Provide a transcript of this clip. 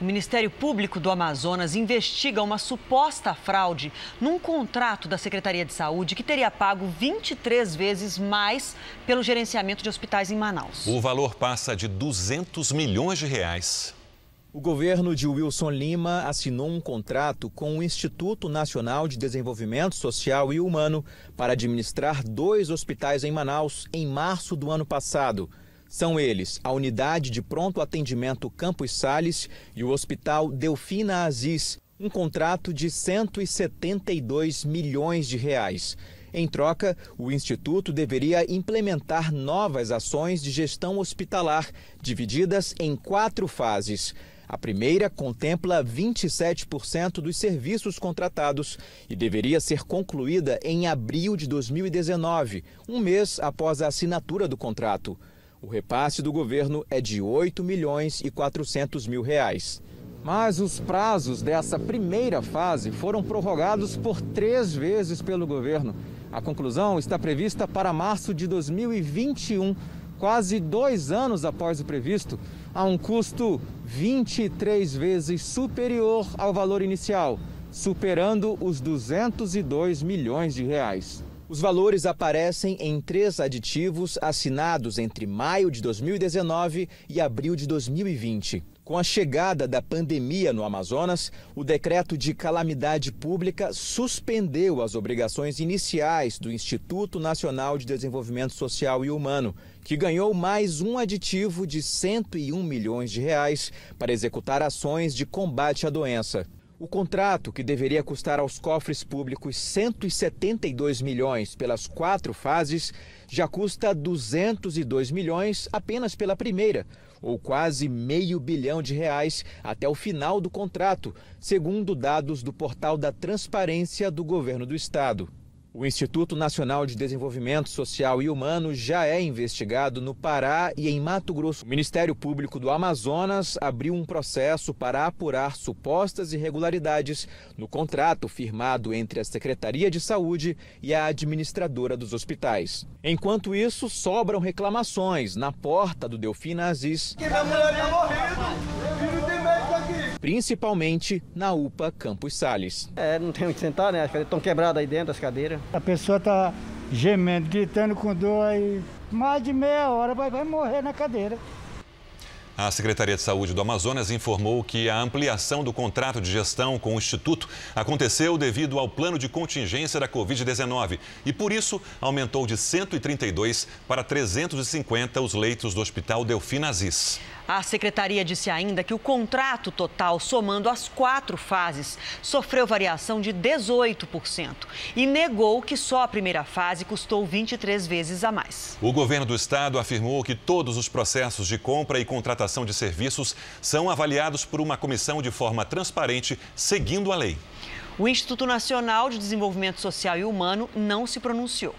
O Ministério Público do Amazonas investiga uma suposta fraude num contrato da Secretaria de Saúde que teria pago 23 vezes mais pelo gerenciamento de hospitais em Manaus. O valor passa de 200 milhões de reais. O governo de Wilson Lima assinou um contrato com o Instituto Nacional de Desenvolvimento Social e Humano para administrar dois hospitais em Manaus em março do ano passado. São eles a Unidade de Pronto Atendimento Campos Sales e o Hospital Delfina Aziz, um contrato de 172 milhões de reais. Em troca, o Instituto deveria implementar novas ações de gestão hospitalar, divididas em quatro fases. A primeira contempla 27% dos serviços contratados e deveria ser concluída em abril de 2019, um mês após a assinatura do contrato. O repasse do governo é de 8 milhões e 400 mil reais. Mas os prazos dessa primeira fase foram prorrogados por três vezes pelo governo. A conclusão está prevista para março de 2021, quase dois anos após o previsto, a um custo 23 vezes superior ao valor inicial, superando os 202 milhões de reais. Os valores aparecem em três aditivos assinados entre maio de 2019 e abril de 2020. Com a chegada da pandemia no Amazonas, o decreto de calamidade pública suspendeu as obrigações iniciais do Instituto Nacional de Desenvolvimento Social e Humano, que ganhou mais um aditivo de 101 milhões de reais para executar ações de combate à doença. O contrato, que deveria custar aos cofres públicos 172 milhões pelas quatro fases, já custa 202 milhões apenas pela primeira, ou quase meio bilhão de reais até o final do contrato, segundo dados do portal da Transparência do Governo do Estado. O Instituto Nacional de Desenvolvimento Social e Humano já é investigado no Pará e em Mato Grosso. O Ministério Público do Amazonas abriu um processo para apurar supostas irregularidades no contrato firmado entre a Secretaria de Saúde e a administradora dos hospitais. Enquanto isso, sobram reclamações na porta do Delfim Aziz. Que meu mulher tinha tá morrido! principalmente na UPA Campos Sales. É, não tem onde sentar, né? As cadeiras estão quebradas aí dentro, das cadeiras. A pessoa está gemendo, gritando com dor aí. Mais de meia hora vai, vai morrer na cadeira. A Secretaria de Saúde do Amazonas informou que a ampliação do contrato de gestão com o Instituto aconteceu devido ao plano de contingência da Covid-19 e, por isso, aumentou de 132 para 350 os leitos do Hospital Delfim Aziz. A secretaria disse ainda que o contrato total, somando as quatro fases, sofreu variação de 18% e negou que só a primeira fase custou 23 vezes a mais. O governo do estado afirmou que todos os processos de compra e contratação de serviços são avaliados por uma comissão de forma transparente, seguindo a lei. O Instituto Nacional de Desenvolvimento Social e Humano não se pronunciou.